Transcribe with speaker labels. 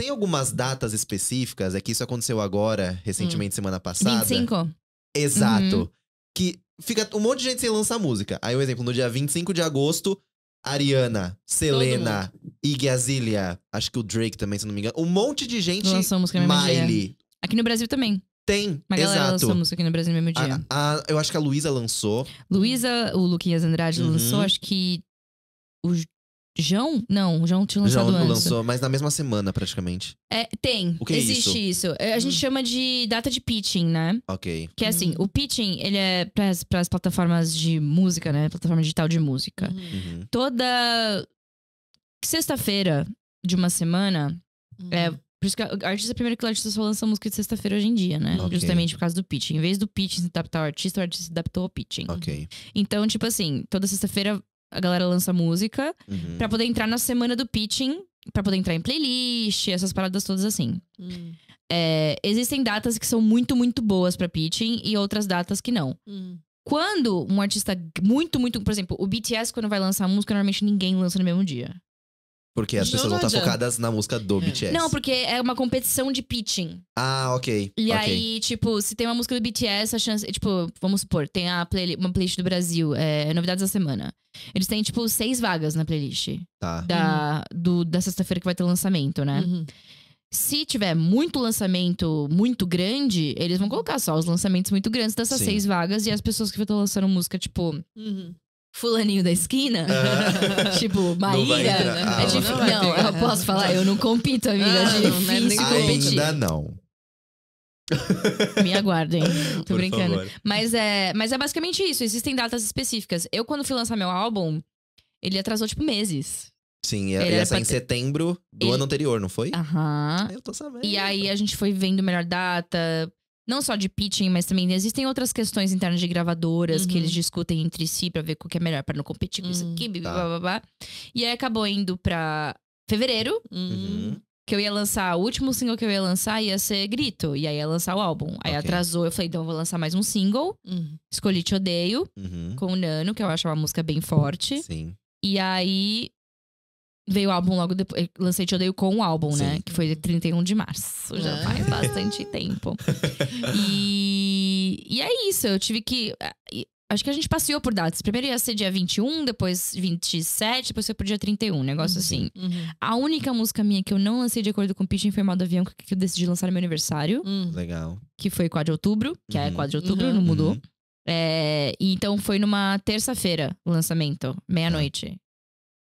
Speaker 1: Tem algumas datas específicas, é que isso aconteceu agora, recentemente, hum. semana passada. 25? Exato. Uhum. Que fica um monte de gente sem lançar música. Aí, um exemplo, no dia 25 de agosto, Ariana, Selena, Iggy Azalea, acho que o Drake também, se não me engano. Um monte de gente. Lançou música no mesmo Miley. Dia.
Speaker 2: Aqui no Brasil também. Tem, Uma exato. lançou música aqui no Brasil no mesmo dia.
Speaker 1: A, a, eu acho que a Luísa lançou.
Speaker 2: Luísa, o Luquinhas Andrade uhum. lançou, acho que o João? Não, João tinha lançado João lançou, antes.
Speaker 1: mas na mesma semana, praticamente.
Speaker 2: É, tem. O que é existe é isso? isso. É, a gente hum. chama de data de pitching, né?
Speaker 1: Ok. Que é assim, hum. o
Speaker 2: pitching, ele é para as plataformas de música, né? Plataforma digital de música. Uhum. Uhum. Toda sexta-feira de uma semana, uhum. é, por isso que a artista é primeiro que o artista só lança música de sexta-feira hoje em dia, né? Okay. Justamente por causa do pitching. Em vez do pitching se adaptar ao artista, o artista se adaptou ao pitching. Ok. Então, tipo assim, toda sexta-feira a galera lança música, uhum. para poder entrar na semana do pitching, para poder entrar em playlist, essas paradas todas assim. Uhum. É, existem datas que são muito, muito boas para pitching e outras datas que não. Uhum. Quando um artista muito, muito. Por exemplo, o BTS, quando vai lançar música, normalmente ninguém lança no mesmo dia.
Speaker 1: Porque as Não pessoas vão estar focadas na música do é. BTS. Não,
Speaker 2: porque é uma competição de pitching.
Speaker 1: Ah, ok. E aí,
Speaker 2: tipo, se tem uma música do BTS, a chance. É, tipo, vamos supor, tem a play, uma playlist do Brasil, é, Novidades da Semana. Eles têm, tipo, seis vagas na playlist. Tá. Da, uhum. do, da sexta-feira que vai ter o lançamento, né? Uhum. Se tiver muito lançamento muito grande, eles vão colocar só os lançamentos muito grandes dessas Sim. seis vagas e as pessoas que estar lançando música, tipo, Uhum fulaninho da esquina, ah. tipo, Maíra. É ah, é difícil. Não, eu posso falar, eu não compito, amiga. É ah, é difícil não, é competir. Ainda não. Me aguardem.
Speaker 1: Tô Por brincando.
Speaker 2: Mas é, mas é basicamente isso. Existem datas específicas. Eu, quando fui lançar meu álbum, ele atrasou, tipo, meses.
Speaker 1: Sim, ele ia sair em setembro do ele... ano anterior, não foi?
Speaker 2: Aham. Eu tô sabendo. E aí a gente foi vendo melhor data, não só de pitching, mas também existem outras questões internas de gravadoras uhum. que eles discutem entre si para ver o que é melhor para não competir com uhum. isso hum, aqui, tá. blá, blá, blá. E aí acabou indo para fevereiro. Uhum. Que eu ia lançar, o último single que eu ia lançar ia ser Grito. E aí ia lançar o álbum. Aí okay. atrasou, eu falei, então eu vou lançar mais um single. Uhum. Escolhi Te Odeio, uhum. com o Nano, que eu acho uma música bem forte. Sim. E aí Veio o álbum logo depois. Eh, lancei Te Odeio com o álbum, né? Sim. né? Que foi 31 de março. Já é. faz bastante tempo. E, e é isso. Eu tive que. Eh, acho que a gente passeou por datas. Primeiro ia ser dia 21, depois 27, depois foi pro dia 31, um negócio uhum. assim. Uhum. A única música minha que eu não lancei de acordo com o Pitching foi Mal do Avião, que eu decidi lançar no meu aniversário. Uhum. Legal. Que foi 4 de outubro, que é 4 uhum. de outubro, uhum. não mudou. Uhum. É, então foi numa terça-feira o lançamento, meia-noite.